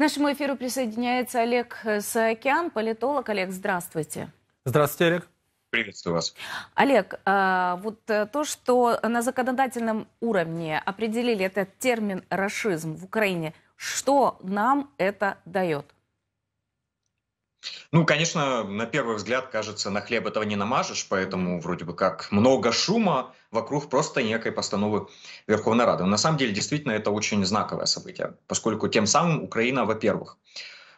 нашему эфиру присоединяется Олег э, Саакян, политолог. Олег, здравствуйте. Здравствуйте, Олег. Приветствую вас. Олег, а, вот э, то, что на законодательном уровне определили этот термин расизм в Украине, что нам это дает? Ну, конечно, на первый взгляд кажется, на хлеб этого не намажешь, поэтому вроде бы как много шума вокруг просто некой постановы Верховной Рады. Но на самом деле, действительно, это очень знаковое событие, поскольку тем самым Украина, во-первых,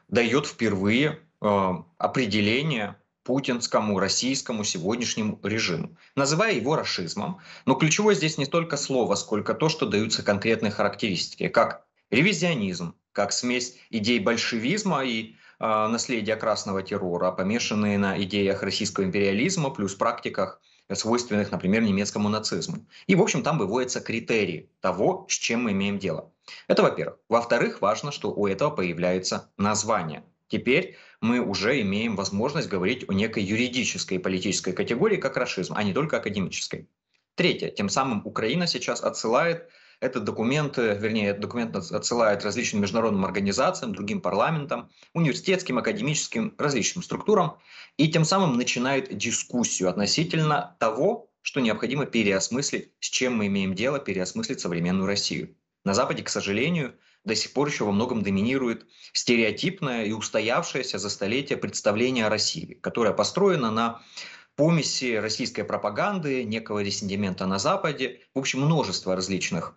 дает впервые э, определение путинскому, российскому сегодняшнему режиму, называя его расизмом. Но ключевое здесь не только слово, сколько то, что даются конкретные характеристики, как ревизионизм, как смесь идей большевизма и Э, наследия красного террора, помешанные на идеях российского империализма плюс практиках, э, свойственных, например, немецкому нацизму. И, в общем, там выводятся критерии того, с чем мы имеем дело. Это во-первых. Во-вторых, важно, что у этого появляется название. Теперь мы уже имеем возможность говорить о некой юридической и политической категории, как расизм, а не только академической. Третье. Тем самым Украина сейчас отсылает этот документ, вернее, этот документ отсылает различным международным организациям, другим парламентам, университетским, академическим, различным структурам, и тем самым начинает дискуссию относительно того, что необходимо переосмыслить, с чем мы имеем дело, переосмыслить современную Россию. На Западе, к сожалению, до сих пор еще во многом доминирует стереотипное и устоявшееся за столетия представление о России, которое построено на помеси российской пропаганды, некого ресентимента на Западе. В общем, множество различных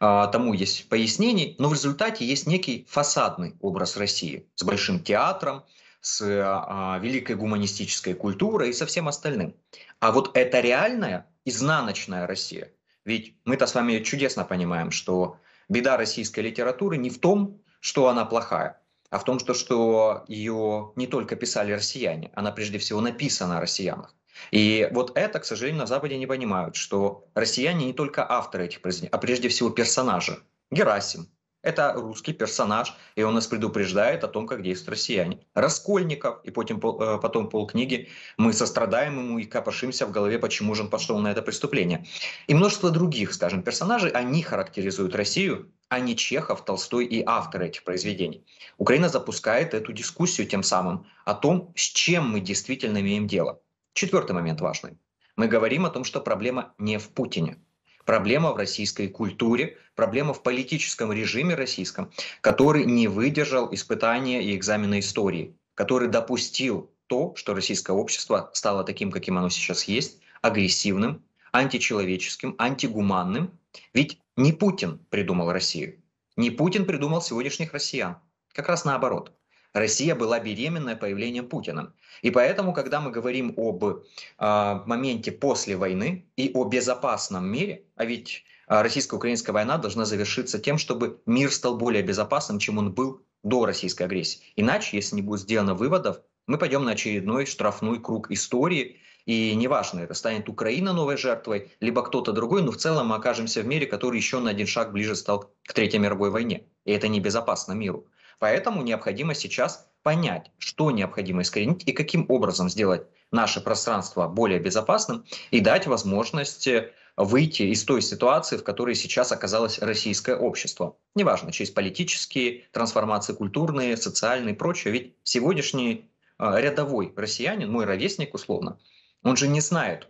а, тому есть пояснений, но в результате есть некий фасадный образ России с большим театром, с а, а, великой гуманистической культурой и со всем остальным. А вот это реальная изнаночная Россия. Ведь мы-то с вами чудесно понимаем, что беда российской литературы не в том, что она плохая, а в том, что, что ее не только писали россияне, она прежде всего написана о россиянах. И вот это, к сожалению, на Западе не понимают, что россияне не только авторы этих произведений, а прежде всего персонажи. Герасим – это русский персонаж, и он нас предупреждает о том, как действуют россияне. Раскольников, и потом, э, потом полкниги, мы сострадаем ему и копошимся в голове, почему же он пошел на это преступление. И множество других, скажем, персонажей, они характеризуют Россию, а не Чехов, Толстой и авторы этих произведений. Украина запускает эту дискуссию тем самым о том, с чем мы действительно имеем дело – Четвертый момент важный. Мы говорим о том, что проблема не в Путине. Проблема в российской культуре, проблема в политическом режиме российском, который не выдержал испытания и экзамена истории, который допустил то, что российское общество стало таким, каким оно сейчас есть, агрессивным, античеловеческим, антигуманным. Ведь не Путин придумал Россию, не Путин придумал сегодняшних россиян, как раз наоборот. Россия была беременна появлением Путина. И поэтому, когда мы говорим об э, моменте после войны и о безопасном мире, а ведь а, российско-украинская война должна завершиться тем, чтобы мир стал более безопасным, чем он был до российской агрессии. Иначе, если не будет сделано выводов, мы пойдем на очередной штрафной круг истории, и неважно, это станет Украина новой жертвой, либо кто-то другой, но в целом мы окажемся в мире, который еще на один шаг ближе стал к Третьей мировой войне. И это небезопасно миру. Поэтому необходимо сейчас понять, что необходимо искоренить и каким образом сделать наше пространство более безопасным и дать возможность э, выйти из той ситуации, в которой сейчас оказалось российское общество. Неважно, через политические трансформации, культурные, социальные и прочее. Ведь сегодняшний э, рядовой россиянин, мой ровесник условно, он же не знает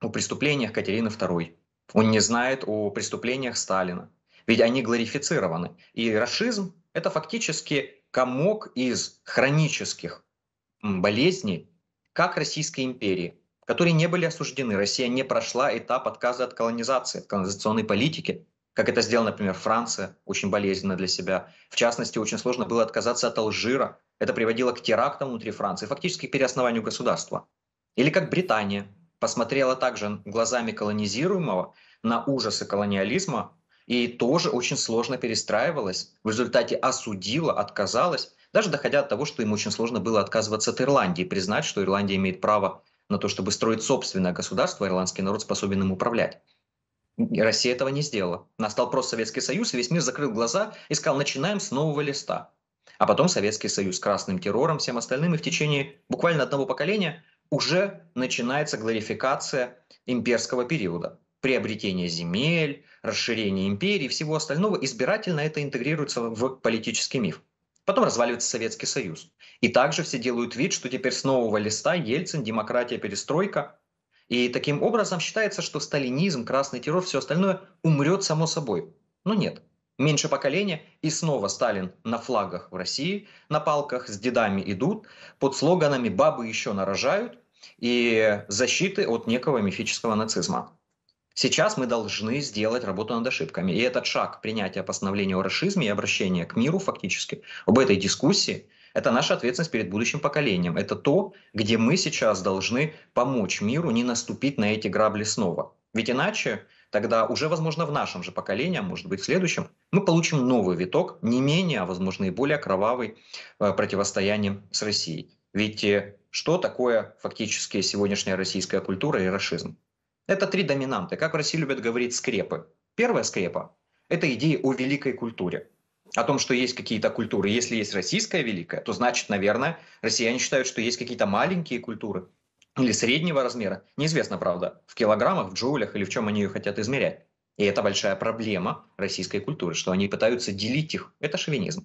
о преступлениях Катерины II, он не знает о преступлениях Сталина. Ведь они гларифицированы. И расизм это фактически комок из хронических болезней, как Российской империи, которые не были осуждены. Россия не прошла этап отказа от колонизации, от колонизационной политики, как это сделала, например, Франция, очень болезненно для себя. В частности, очень сложно было отказаться от Алжира. Это приводило к терактам внутри Франции, фактически к переоснованию государства. Или как Британия посмотрела также глазами колонизируемого на ужасы колониализма и тоже очень сложно перестраивалась, в результате осудила, отказалась, даже доходя от того, что им очень сложно было отказываться от Ирландии, признать, что Ирландия имеет право на то, чтобы строить собственное государство, а ирландский народ способен им управлять. И Россия этого не сделала. Настал просто Советский Союз, и весь мир закрыл глаза и сказал, начинаем с нового листа. А потом Советский Союз с красным террором, всем остальным, и в течение буквально одного поколения уже начинается гларификация имперского периода приобретение земель, расширение империи и всего остального, избирательно это интегрируется в политический миф. Потом разваливается Советский Союз. И также все делают вид, что теперь с нового листа Ельцин, демократия, перестройка. И таким образом считается, что сталинизм, красный террор, все остальное умрет само собой. Но нет. Меньше поколения, и снова Сталин на флагах в России, на палках с дедами идут, под слоганами «бабы еще нарожают» и защиты от некого мифического нацизма. Сейчас мы должны сделать работу над ошибками. И этот шаг принятия постановления о расизме и обращения к миру фактически об этой дискуссии – это наша ответственность перед будущим поколением. Это то, где мы сейчас должны помочь миру не наступить на эти грабли снова. Ведь иначе тогда уже, возможно, в нашем же поколении, а может быть, в следующем, мы получим новый виток, не менее, а, возможно, и более кровавый э, противостояние с Россией. Ведь э, что такое фактически сегодняшняя российская культура и расизм? Это три доминанты, как в России любят говорить, скрепы. Первая скрепа – это идея о великой культуре, о том, что есть какие-то культуры. Если есть российская великая, то значит, наверное, россияне считают, что есть какие-то маленькие культуры или среднего размера. Неизвестно, правда, в килограммах, в джоулях или в чем они ее хотят измерять. И это большая проблема российской культуры, что они пытаются делить их. Это шовинизм.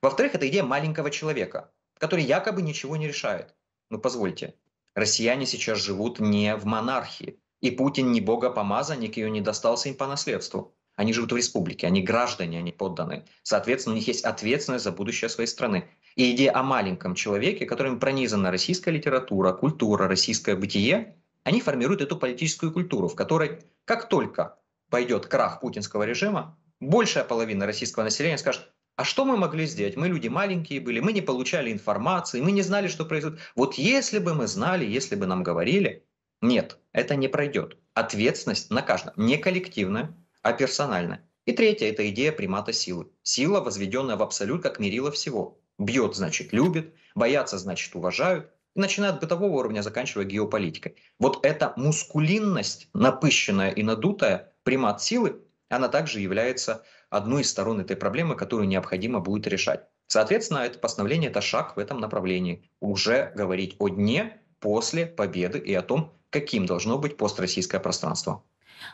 Во-вторых, это идея маленького человека, который якобы ничего не решает. Ну, позвольте, россияне сейчас живут не в монархии. И Путин не богопомазанник, и не достался им по наследству. Они живут в республике, они граждане, они подданные. Соответственно, у них есть ответственность за будущее своей страны. И идея о маленьком человеке, которым пронизана российская литература, культура, российское бытие, они формируют эту политическую культуру, в которой, как только пойдет крах путинского режима, большая половина российского населения скажет, а что мы могли сделать? Мы люди маленькие были, мы не получали информации, мы не знали, что происходит. Вот если бы мы знали, если бы нам говорили, нет, это не пройдет. Ответственность на каждом. Не коллективная, а персональная. И третья – это идея примата силы. Сила, возведенная в абсолют, как мерило всего. Бьет – значит любит, боятся – значит уважают. И начиная от бытового уровня, заканчивая геополитикой. Вот эта мускулинность, напыщенная и надутая, примат силы, она также является одной из сторон этой проблемы, которую необходимо будет решать. Соответственно, это постановление – это шаг в этом направлении. Уже говорить о дне после победы и о том, каким должно быть построссийское пространство.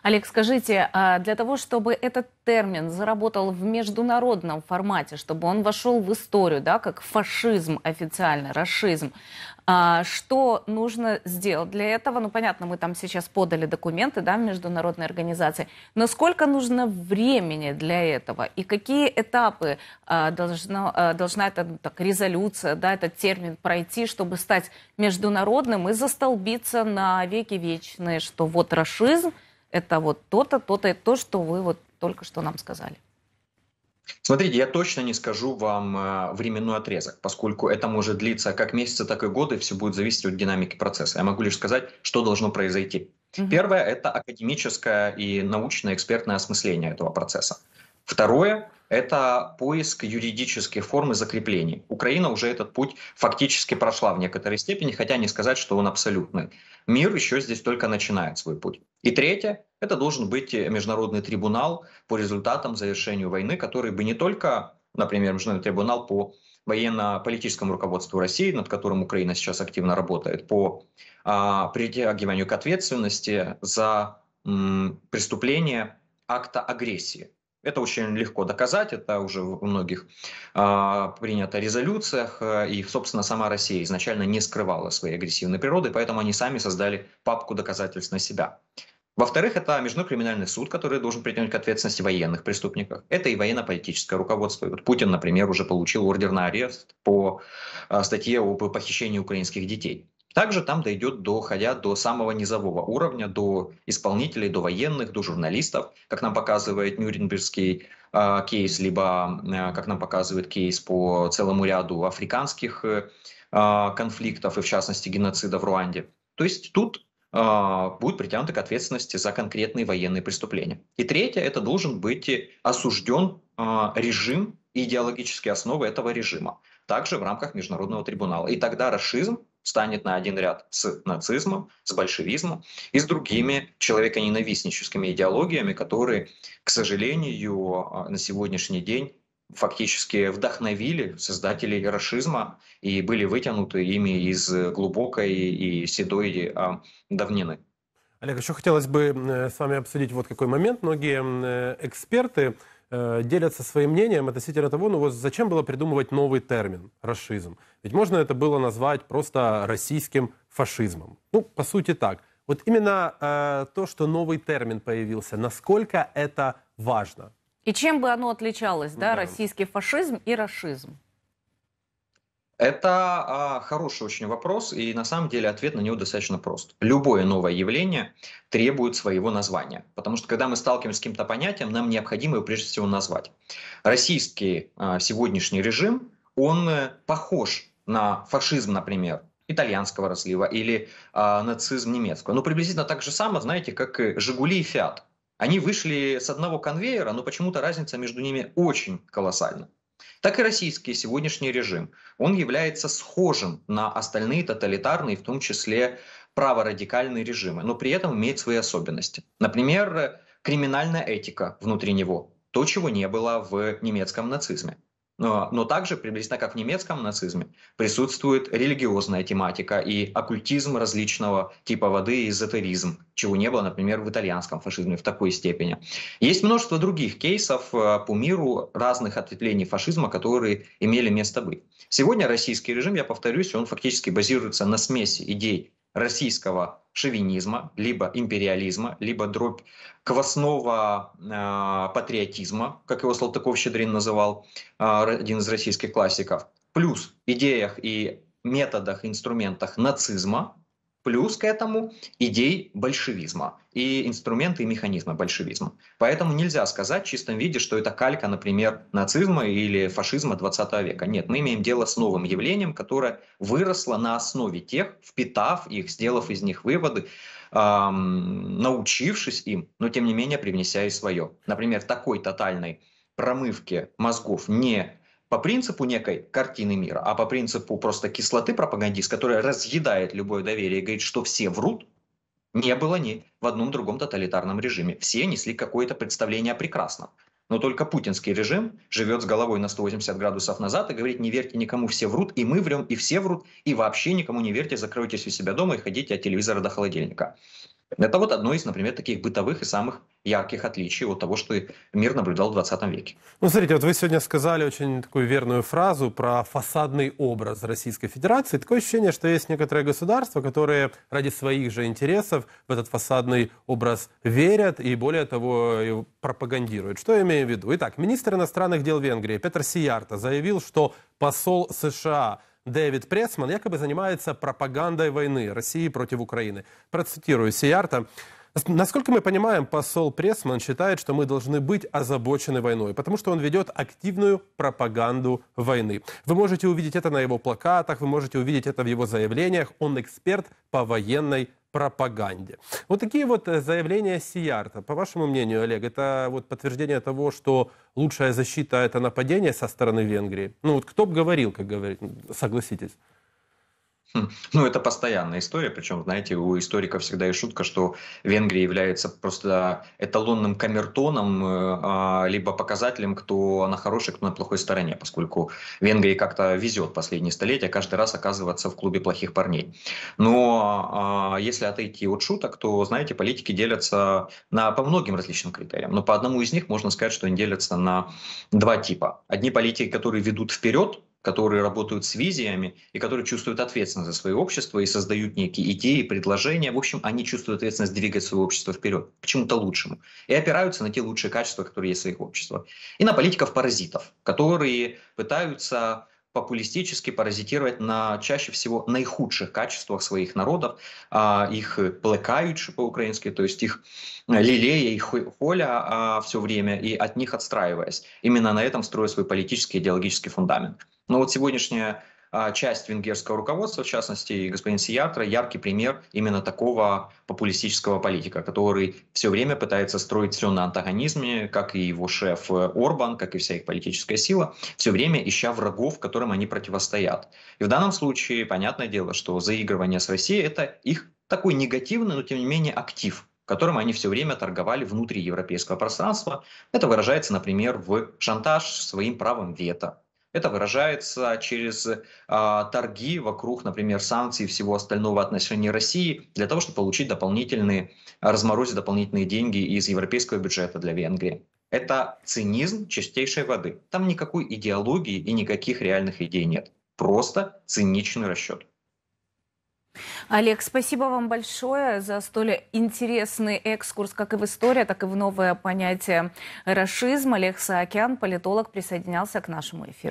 Олег, скажите, а, для того, чтобы этот термин заработал в международном формате, чтобы он вошел в историю, да, как фашизм официально, расизм, а, что нужно сделать для этого? Ну, понятно, мы там сейчас подали документы, да, в международной организации, но сколько нужно времени для этого? И какие этапы а, должна, должна эта ну, так, резолюция, да, этот термин пройти, чтобы стать международным и застолбиться на веки вечные, что вот расизм – это вот то-то, то-то, и то, что вы вот только что нам сказали? Смотрите, я точно не скажу вам э, временной отрезок, поскольку это может длиться как месяцы, так и годы, все будет зависеть от динамики процесса. Я могу лишь сказать, что должно произойти. Угу. Первое – это академическое и научно экспертное осмысление этого процесса. Второе это поиск юридических форм и закреплений. Украина уже этот путь фактически прошла в некоторой степени, хотя не сказать, что он абсолютный. Мир еще здесь только начинает свой путь. И третье, это должен быть международный трибунал по результатам завершения войны, который бы не только, например, международный трибунал по военно-политическому руководству России, над которым Украина сейчас активно работает, по а, притягиванию к ответственности за м, преступление акта агрессии. Это очень легко доказать, это уже во многих э, принято резолюциях, э, и, собственно, сама Россия изначально не скрывала своей агрессивной природы, поэтому они сами создали папку доказательств на себя. Во-вторых, это Международный суд, который должен притянуть к ответственности военных преступников. Это и военно-политическое руководство. И вот Путин, например, уже получил ордер на арест по э, статье о похищении украинских детей. Также там дойдет, доходя до самого низового уровня, до исполнителей, до военных, до журналистов, как нам показывает Нюрнбергский э, кейс, либо, э, как нам показывает кейс по целому ряду африканских э, а, конфликтов, и в частности геноцида в Руанде. То есть тут э, будет притянуты к ответственности за конкретные военные преступления. И третье, это должен быть осужден э, режим и идеологические основы этого режима, также в рамках Международного трибунала. И тогда расизм станет на один ряд с нацизмом, с большевизмом и с другими человеконенавистническими идеологиями, которые, к сожалению, а, на сегодняшний день фактически вдохновили создателей расизма и были вытянуты ими из глубокой и седой а, давнины. Олег, еще хотелось бы э, с вами обсудить вот какой момент. Многие э, эксперты Э, делятся своим мнением относительно того, ну вот зачем было придумывать новый термин «расизм». Ведь можно это было назвать просто российским фашизмом. Ну, по сути так. Вот именно э, то, что новый термин появился, насколько это важно. И чем бы оно отличалось, да, да. российский фашизм и расизм? Это а, хороший очень вопрос, и на самом деле ответ на него достаточно прост. Любое новое явление требует своего названия, потому что когда мы сталкиваемся с каким-то понятием, нам необходимо его прежде всего назвать. Российский а, сегодняшний режим, он э, похож на фашизм, например, итальянского разлива или а, нацизм немецкого. Ну, приблизительно так же само, знаете, как и «Жигули» и «Фиат». Они вышли с одного конвейера, но почему-то разница между ними очень колоссальна так и российский сегодняшний режим. Он является схожим на остальные тоталитарные, в том числе праворадикальные режимы, но при этом имеет свои особенности. Например, криминальная этика внутри него, то, чего не было в немецком нацизме. А, но также, приблизительно как в немецком нацизме, присутствует религиозная тематика и оккультизм различного типа воды и эзотеризм, чего не было, например, в итальянском фашизме в такой степени. Есть множество других кейсов а, по миру разных ответвлений фашизма, которые имели место быть. Сегодня российский режим, я повторюсь, он фактически базируется на смеси идей российского шовинизма, либо империализма, либо дробь квасного э, патриотизма, как его Салтыков-Щедрин называл, э, один из российских классиков, плюс идеях и методах, инструментах нацизма, Плюс к этому идей большевизма и инструменты и механизмы большевизма. Поэтому нельзя сказать в чистом виде, что это калька, например, нацизма или фашизма 20 века. Нет, мы имеем дело с новым явлением, которое выросло на основе тех, впитав их, сделав из них выводы, эм, научившись им, но тем не менее привнеся и свое. Например, такой тотальной промывки мозгов не по принципу некой картины мира, а по принципу просто кислоты пропагандист, которая разъедает любое доверие и говорит, что все врут, не было ни в одном другом тоталитарном режиме. Все несли какое-то представление о прекрасном. Но только путинский режим живет с головой на 180 градусов назад и говорит, не верьте никому, все врут, и мы врем, и все врут, и вообще никому не верьте, закройтесь у себя дома и ходите от телевизора до холодильника. Это вот одно из, например, таких бытовых и самых ярких отличий от того, что мир наблюдал в 20 веке. Ну, смотрите, вот вы сегодня сказали очень такую верную фразу про фасадный образ Российской Федерации. Такое ощущение, что есть некоторые государства, которые ради своих же интересов в этот фасадный образ верят и, более того, пропагандируют. Что я имею в виду? Итак, министр иностранных дел Венгрии Петр Сиярта заявил, что посол США Дэвид Пресман якобы занимается пропагандой войны России против Украины. Процитирую Сиярта. Насколько мы понимаем, посол Пресман считает, что мы должны быть озабочены войной, потому что он ведет активную пропаганду войны. Вы можете увидеть это на его плакатах, вы можете увидеть это в его заявлениях. Он эксперт по военной пропаганде. Вот такие вот э, заявления Сиярта. По вашему мнению, Олег, это вот подтверждение того, что лучшая защита – это нападение со стороны Венгрии? Ну вот кто бы говорил, как говорит, согласитесь. Хм, ну, это постоянная история, причем, знаете, у историков всегда и шутка, что Венгрия является просто эталонным камертоном, э, а, либо показателем, кто на хорошей, кто на плохой стороне, поскольку Венгрии как-то везет последние столетия каждый раз оказываться в клубе плохих парней. Но а, если отойти от шуток, то, знаете, политики делятся на, по многим различным критериям, но по одному из них можно сказать, что они делятся на два типа. Одни политики, которые ведут вперед, которые работают с визиями и которые чувствуют ответственность за свое общество и создают некие идеи, предложения. В общем, они чувствуют ответственность двигать свое общество вперед, к чему-то лучшему. И опираются на те лучшие качества, которые есть в своих обществах. И на политиков-паразитов, которые пытаются популистически паразитировать на чаще всего наихудших качествах своих народов, а, их плекаючи по-украински, то есть их лелея, их холя а, все время и от них отстраиваясь. Именно на этом строя свой политический идеологический фундамент. Но вот сегодняшняя а, часть венгерского руководства, в частности господин Сиятра, яркий пример именно такого популистического политика, который все время пытается строить все на антагонизме, как и его шеф э, Орбан, как и вся их политическая сила, все время ища врагов, которым они противостоят. И в данном случае, понятное дело, что заигрывание с Россией – это их такой негативный, но тем не менее актив, которым они все время торговали внутри европейского пространства. Это выражается, например, в шантаж своим правом вето, это выражается через э, торги вокруг, например, санкций и всего остального отношения России для того, чтобы получить дополнительные, разморозить дополнительные деньги из европейского бюджета для Венгрии. Это цинизм чистейшей воды. Там никакой идеологии и никаких реальных идей нет. Просто циничный расчет. Олег, спасибо вам большое за столь интересный экскурс как и в историю, так и в новое понятие расизм. Олег Саакян, политолог, присоединялся к нашему эфиру.